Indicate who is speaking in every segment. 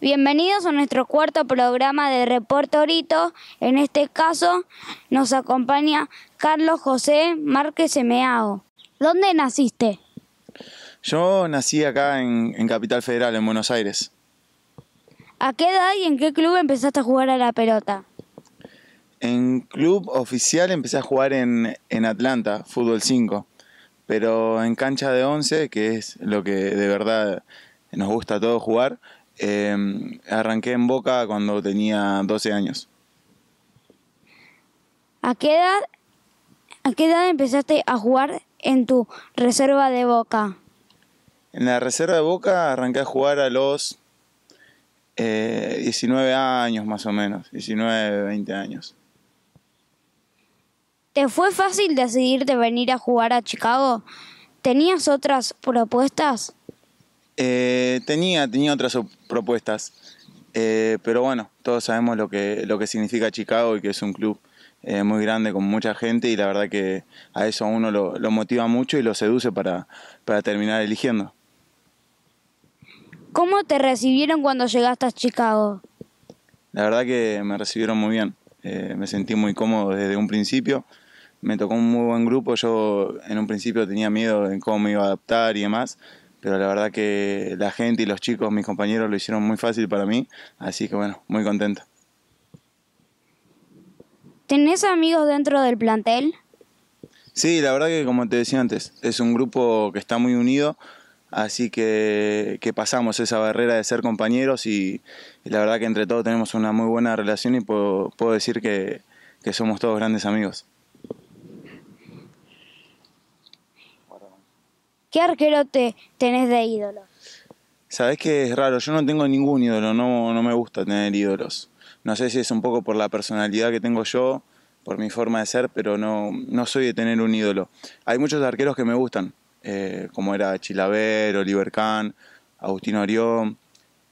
Speaker 1: Bienvenidos a nuestro cuarto programa de Reportorito. En este caso nos acompaña Carlos José Márquez Emeao. ¿Dónde naciste?
Speaker 2: Yo nací acá en, Capital Federal, en Buenos Aires.
Speaker 1: ¿A qué edad y en qué club empezaste a jugar a la pelota?
Speaker 2: En club oficial empecé a jugar en, en Atlanta, fútbol 5, pero en cancha de 11, que es lo que de verdad nos gusta a todos jugar, Em, arranqué en Boca cuando tenía 12 años.
Speaker 1: ¿A qué edad, a qué edad empezaste a jugar en tu reserva de Boca?
Speaker 2: En la reserva de Boca arranqué a jugar a los 19 eh, años más o menos, 19, 20 años.
Speaker 1: ¿Te fue fácil decidir de venir a jugar a Chicago? ¿Tenías otras propuestas?
Speaker 2: Eh, tenía, tenía otras propuestas, eh, pero bueno, todos sabemos lo que, lo que significa Chicago y que es un club eh, muy grande con mucha gente y la verdad que a eso uno lo, lo motiva mucho y lo seduce para, para terminar eligiendo.
Speaker 1: ¿Cómo te recibieron cuando llegaste a Chicago?
Speaker 2: La verdad que me recibieron muy bien, me sentí muy cómodo desde un principio, me tocó un muy buen grupo, yo en un principio tenía miedo en cómo me iba a adaptar y demás, pero la verdad que la gente y los chicos, mis compañeros, lo hicieron muy fácil para mí, así que bueno, muy contento.
Speaker 1: ¿Tenés amigos dentro del plantel?
Speaker 2: Sí, la verdad que como te decía antes, es un grupo que está muy unido, así que, pasamos esa barrera de ser compañeros y, la verdad que entre todos tenemos una muy buena relación y puedo, decir que somos todos grandes amigos.
Speaker 1: ¿Qué arquero te tenés de ídolo?
Speaker 2: Sabes que es raro, yo no tengo ningún ídolo, no, no me gusta tener ídolos. No sé si es un poco por la personalidad que tengo yo, por mi forma de ser, pero no, no soy de tener un ídolo. Hay muchos arqueros que me gustan, eh, como era Chilaver, Oliver Kahn, Agustín Orión,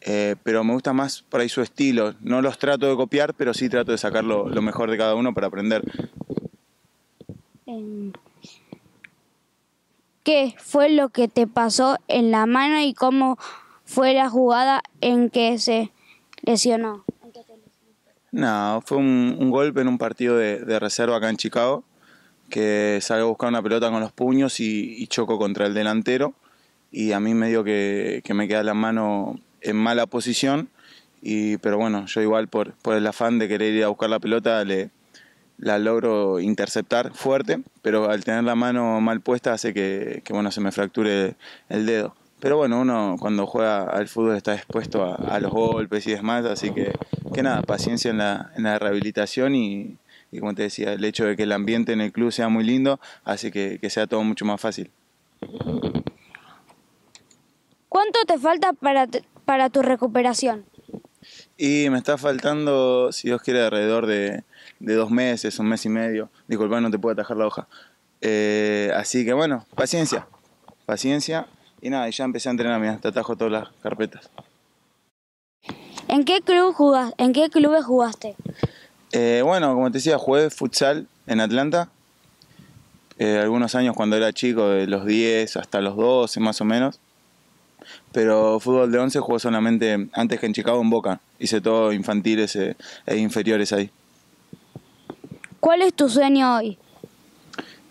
Speaker 2: eh, pero me gusta más por ahí su estilo. No los trato de copiar, pero sí trato de sacar lo, lo mejor de cada uno para aprender.
Speaker 1: Em, qué fue lo que te pasó en la mano y cómo fue la jugada en que se lesionó.
Speaker 2: No, fue un, golpe en un partido de, reserva acá en Chicago, que salgo a buscar una pelota con los puños y, choco contra el delantero y a mí me dio que me queda la mano en mala posición, y, pero bueno, yo igual por, por el afán de querer ir a buscar la pelota le, la logro interceptar fuerte, pero al tener la mano mal puesta hace que, bueno, se me fracture el dedo. Pero bueno, uno cuando juega al fútbol está expuesto a, los golpes y demás, así que, que nada, paciencia en la, rehabilitación y, y, como te decía, el hecho de que el ambiente en el club sea muy lindo hace que, sea todo mucho más fácil.
Speaker 1: ¿Cuánto te falta para tu recuperación?
Speaker 2: Y me está faltando, si Dios quiere, alrededor de, dos meses, un mes y medio. Disculpa, no te puedo atajar la hoja. Eh, así que bueno, paciencia. Paciencia. Y nada, ya empecé a entrenar, mira, te atajo todas las carpetas.
Speaker 1: ¿En qué club jugas? ¿En qué clubes jugaste?
Speaker 2: Eh, bueno, como te decía, jugué futsal en Atlanta. Eh, algunos años cuando era chico, de los 10 hasta los 12 más o menos pero fútbol de 11 jugó solamente antes que en Chicago en Boca. Hice todo infantiles e, inferiores ahí.
Speaker 1: ¿Cuál es tu sueño hoy?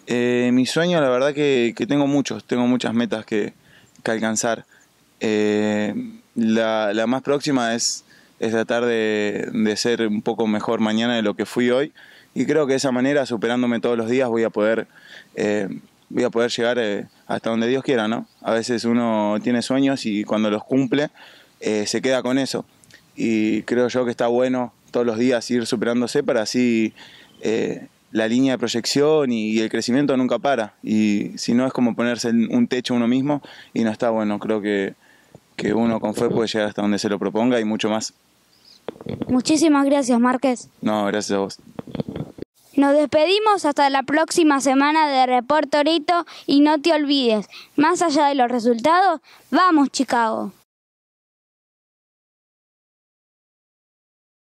Speaker 2: Eh, mi sueño, la verdad que, tengo muchos, tengo muchas metas que, alcanzar. Eh, la, más próxima es, es tratar de, ser un poco mejor mañana de lo que fui hoy. Y creo que de esa manera, superándome todos los días, voy a poder eh, voy a poder llegar eh, hasta donde Dios quiera, ¿no? A veces uno tiene sueños y cuando los cumple eh, se queda con eso. Y creo yo que está bueno todos los días ir superándose para así eh, la línea de proyección y, el crecimiento nunca para. Y si no es como ponerse un techo uno mismo y no está bueno, creo que, que uno con fe puede llegar hasta donde se lo proponga y mucho más.
Speaker 1: Muchísimas gracias, Márquez.
Speaker 2: No, gracias a vos.
Speaker 1: Nos despedimos hasta la próxima semana de Reportorito y no te olvides, más allá de los resultados, vamos Chicago.